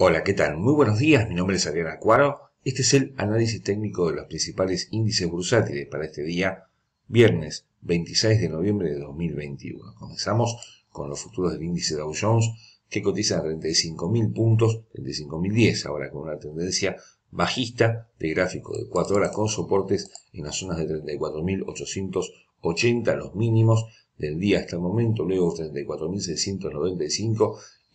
Hola, ¿qué tal? Muy buenos días, mi nombre es Adriana Cuaro. Este es el análisis técnico de los principales índices bursátiles para este día, viernes 26 de noviembre de 2021. Comenzamos con los futuros del índice Dow Jones, que cotiza a 35.000 puntos, 35.010, ahora con una tendencia bajista de gráfico de 4 horas con soportes en las zonas de 34.880, los mínimos del día hasta el momento, luego 34.695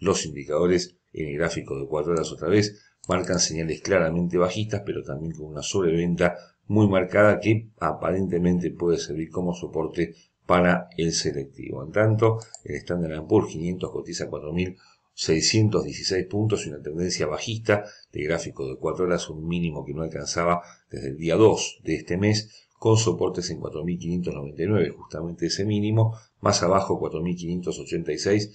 Los indicadores en el gráfico de 4 horas otra vez marcan señales claramente bajistas, pero también con una sobreventa muy marcada que aparentemente puede servir como soporte para el selectivo. En tanto, el Standard Poor's 500 cotiza 4.616 puntos y una tendencia bajista de gráfico de 4 horas, un mínimo que no alcanzaba desde el día 2 de este mes, con soportes en 4.599, justamente ese mínimo, más abajo 4.586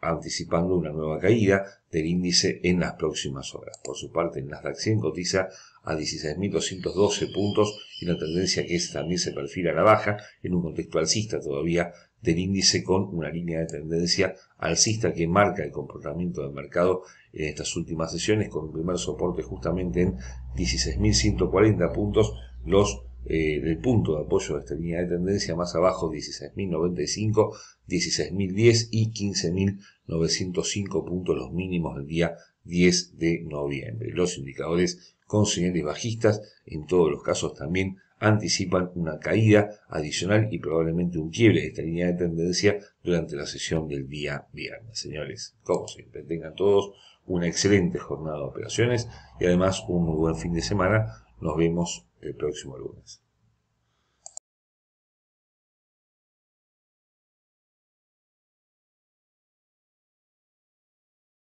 anticipando una nueva caída del índice en las próximas horas. Por su parte, el Nasdaq 100 cotiza a 16.212 puntos y una tendencia que es, también se perfila a la baja en un contexto alcista todavía del índice con una línea de tendencia alcista que marca el comportamiento del mercado en estas últimas sesiones con un primer soporte justamente en 16.140 puntos los eh, punto de apoyo de esta línea de tendencia más abajo 16.095, 16.010 y 15.905 puntos los mínimos del día 10 de noviembre. Los indicadores con señales bajistas en todos los casos también anticipan una caída adicional y probablemente un quiebre de esta línea de tendencia durante la sesión del día viernes. Señores, como siempre, tengan todos una excelente jornada de operaciones y además un muy buen fin de semana nos vimos el próximo lunes.